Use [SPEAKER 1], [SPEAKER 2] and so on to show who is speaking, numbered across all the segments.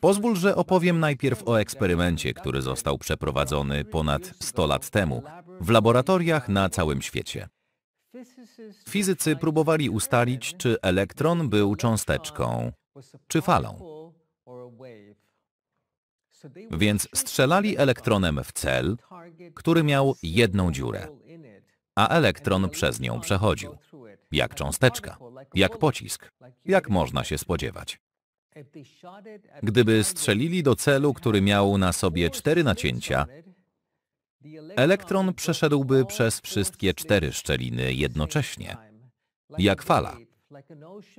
[SPEAKER 1] Pozwól, że opowiem najpierw o eksperymencie, który został przeprowadzony ponad 100 lat temu w laboratoriach na całym świecie. Fizycy próbowali ustalić, czy elektron był cząsteczką, czy falą. Więc strzelali elektronem w cel, który miał jedną dziurę, a elektron przez nią przechodził. Jak cząsteczka, jak pocisk, jak można się spodziewać. Gdyby strzelili do celu, który miał na sobie cztery nacięcia, elektron przeszedłby przez wszystkie cztery szczeliny jednocześnie, jak fala,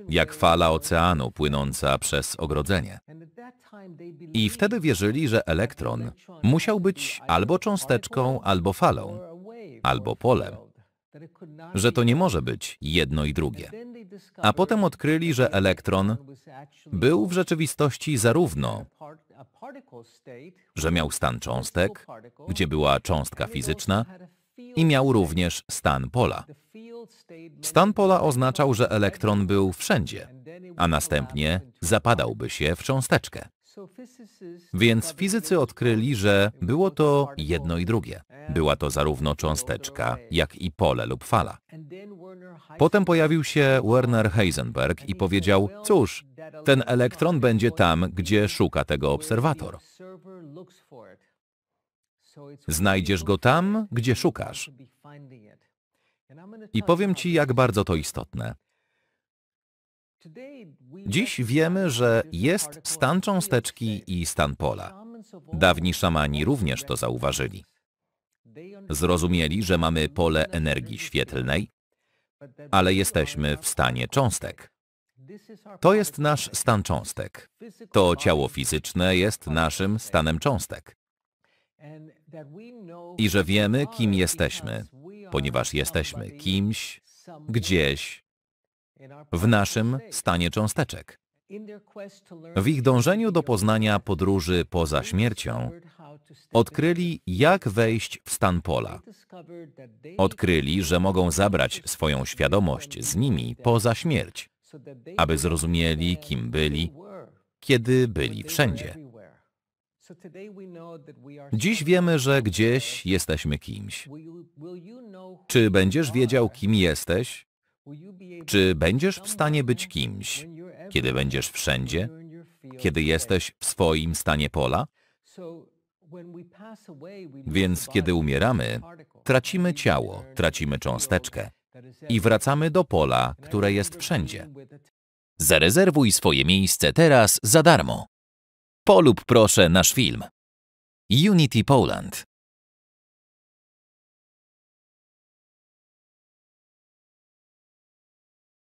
[SPEAKER 1] jak fala oceanu płynąca przez ogrodzenie. I wtedy wierzyli, że elektron musiał być albo cząsteczką, albo falą, albo polem że to nie może być jedno i drugie. A potem odkryli, że elektron był w rzeczywistości zarówno, że miał stan cząstek, gdzie była cząstka fizyczna, i miał również stan pola. Stan pola oznaczał, że elektron był wszędzie, a następnie zapadałby się w cząsteczkę. Więc fizycy odkryli, że było to jedno i drugie. Była to zarówno cząsteczka, jak i pole lub fala. Potem pojawił się Werner Heisenberg i powiedział, cóż, ten elektron będzie tam, gdzie szuka tego obserwator. Znajdziesz go tam, gdzie szukasz. I powiem Ci, jak bardzo to istotne. Dziś wiemy, że jest stan cząsteczki i stan pola. Dawni szamani również to zauważyli. Zrozumieli, że mamy pole energii świetlnej, ale jesteśmy w stanie cząstek. To jest nasz stan cząstek. To ciało fizyczne jest naszym stanem cząstek. I że wiemy, kim jesteśmy, ponieważ jesteśmy kimś, gdzieś, w naszym stanie cząsteczek. W ich dążeniu do poznania podróży poza śmiercią odkryli, jak wejść w stan pola. Odkryli, że mogą zabrać swoją świadomość z nimi poza śmierć, aby zrozumieli, kim byli, kiedy byli wszędzie. Dziś wiemy, że gdzieś jesteśmy kimś. Czy będziesz wiedział, kim jesteś, czy będziesz w stanie być kimś, kiedy będziesz wszędzie, kiedy jesteś w swoim stanie pola? Więc kiedy umieramy, tracimy ciało, tracimy cząsteczkę i wracamy do pola, które jest wszędzie. Zarezerwuj swoje miejsce teraz za darmo. Polub proszę nasz film. Unity Poland.